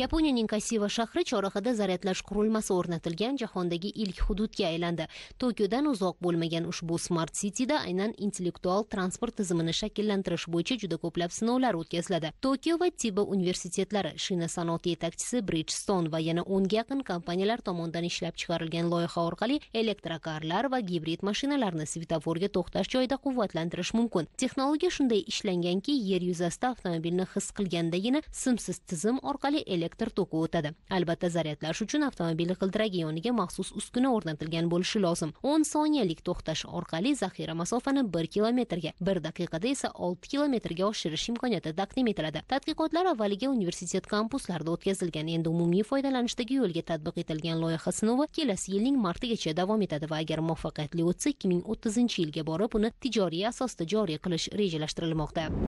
yaponiyaning kasiva shahri chorrahada zaryadlash qurilmasi o'rnatilgan jahondagi ilk hududga aylandi tokiodan uzoq bo'lmagan ushbu smart cityda aynan intellektual transport tizimini shakllantirish bo'yicha juda ko'plab sinovlar o'tkaziladi tokio va tiba universitetlari shina sanoati yetakchisi bridgestone va yana o'nga yaqin kompaniyalar tomonidan ishlab chiqarilgan loyiha orqali elektrokarlar va gibrid mashinalarni svetoforga to'xtash joyida quvvatlantirish mumkin texnologiya shunday ishlanganki yer yuzasida avtomobilni his qilgandagina simsiz tizim orqali elektr elektr toki o'tadi albatta zaryadlash uchun avtomobil g'ildiragi yoniga maxsus uskuna o'rnatilgan bo'lishi lozim o'n soniyalik to'xtash orqali zaxira masofani bir kilometrga bir daqiqada esa olti kilometrga oshirish imkoniyati taqdim etiladi tadqiqotlar avvaliga universitet kampuslarida o'tkazilgan endi umumiy foydalanishdagi yo'lga tadbiq etilgan loyiha sinovi kelasi yilning martigacha davom etadi va agar muvaffaqiyatli o'tsa ikki ming o'ttizinchi yilga borib uni tijoriy asosda joriy qilish rejalashtirilmoqda